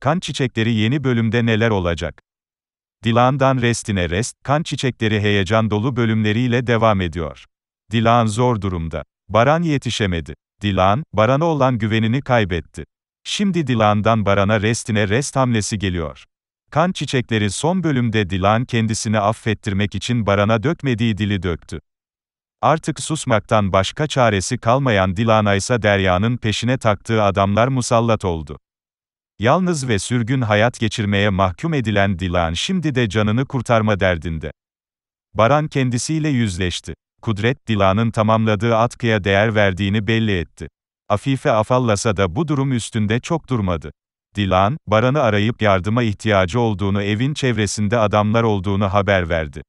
Kan Çiçekleri yeni bölümde neler olacak? Dilan'dan Restine Rest, Kan Çiçekleri heyecan dolu bölümleriyle devam ediyor. Dilan zor durumda. Baran yetişemedi. Dilan, Baran'a olan güvenini kaybetti. Şimdi Dilan'dan Baran'a Restine Rest hamlesi geliyor. Kan Çiçekleri son bölümde Dilan kendisini affettirmek için Baran'a dökmediği dili döktü. Artık susmaktan başka çaresi kalmayan Dilan'a ise Derya'nın peşine taktığı adamlar musallat oldu. Yalnız ve sürgün hayat geçirmeye mahkum edilen Dilan şimdi de canını kurtarma derdinde. Baran kendisiyle yüzleşti. Kudret Dilan'ın tamamladığı atkıya değer verdiğini belli etti. Afife afallasa da bu durum üstünde çok durmadı. Dilan, Baran'ı arayıp yardıma ihtiyacı olduğunu evin çevresinde adamlar olduğunu haber verdi.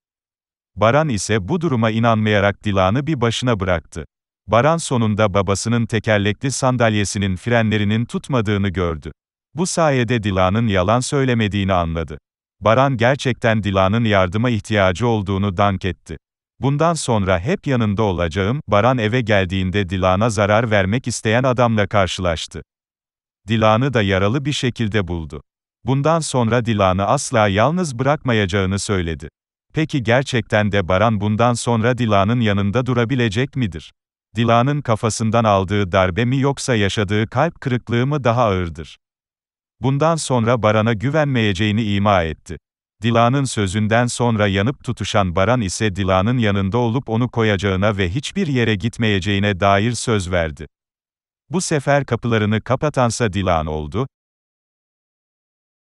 Baran ise bu duruma inanmayarak Dilan'ı bir başına bıraktı. Baran sonunda babasının tekerlekli sandalyesinin frenlerinin tutmadığını gördü. Bu sayede Dilan'ın yalan söylemediğini anladı. Baran gerçekten Dilan'ın yardıma ihtiyacı olduğunu dank etti. Bundan sonra hep yanında olacağım, Baran eve geldiğinde Dilan'a zarar vermek isteyen adamla karşılaştı. Dilan'ı da yaralı bir şekilde buldu. Bundan sonra Dilan'ı asla yalnız bırakmayacağını söyledi. Peki gerçekten de Baran bundan sonra Dilan'ın yanında durabilecek midir? Dilan'ın kafasından aldığı darbe mi yoksa yaşadığı kalp kırıklığı mı daha ağırdır? Bundan sonra Baran'a güvenmeyeceğini ima etti. Dilan'ın sözünden sonra yanıp tutuşan Baran ise Dilan'ın yanında olup onu koyacağına ve hiçbir yere gitmeyeceğine dair söz verdi. Bu sefer kapılarını kapatansa Dilan oldu,